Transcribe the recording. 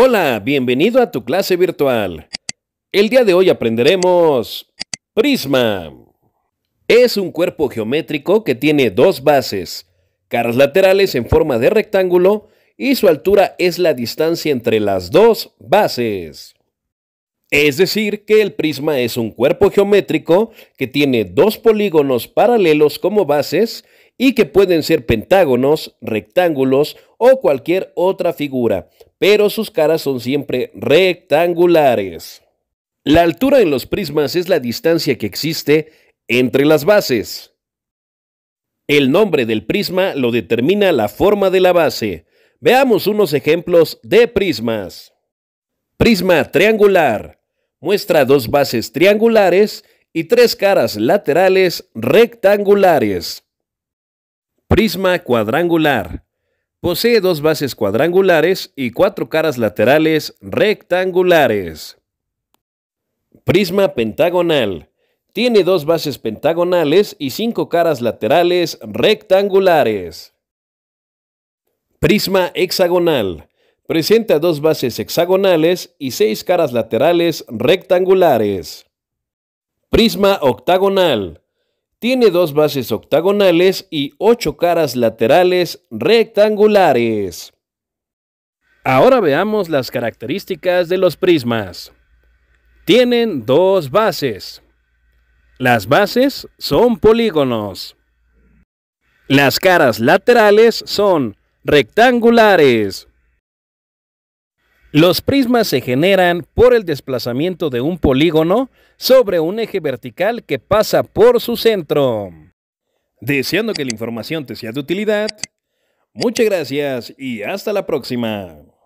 Hola, bienvenido a tu clase virtual. El día de hoy aprenderemos prisma. Es un cuerpo geométrico que tiene dos bases, caras laterales en forma de rectángulo y su altura es la distancia entre las dos bases. Es decir, que el prisma es un cuerpo geométrico que tiene dos polígonos paralelos como bases y que pueden ser pentágonos, rectángulos o cualquier otra figura, pero sus caras son siempre rectangulares. La altura en los prismas es la distancia que existe entre las bases. El nombre del prisma lo determina la forma de la base. Veamos unos ejemplos de prismas. Prisma triangular. Muestra dos bases triangulares y tres caras laterales rectangulares. Prisma cuadrangular. Posee dos bases cuadrangulares y cuatro caras laterales rectangulares. Prisma pentagonal. Tiene dos bases pentagonales y cinco caras laterales rectangulares. Prisma hexagonal. Presenta dos bases hexagonales y seis caras laterales rectangulares. Prisma octagonal. Tiene dos bases octagonales y ocho caras laterales rectangulares. Ahora veamos las características de los prismas. Tienen dos bases. Las bases son polígonos. Las caras laterales son rectangulares. Los prismas se generan por el desplazamiento de un polígono sobre un eje vertical que pasa por su centro. Deseando que la información te sea de utilidad, muchas gracias y hasta la próxima.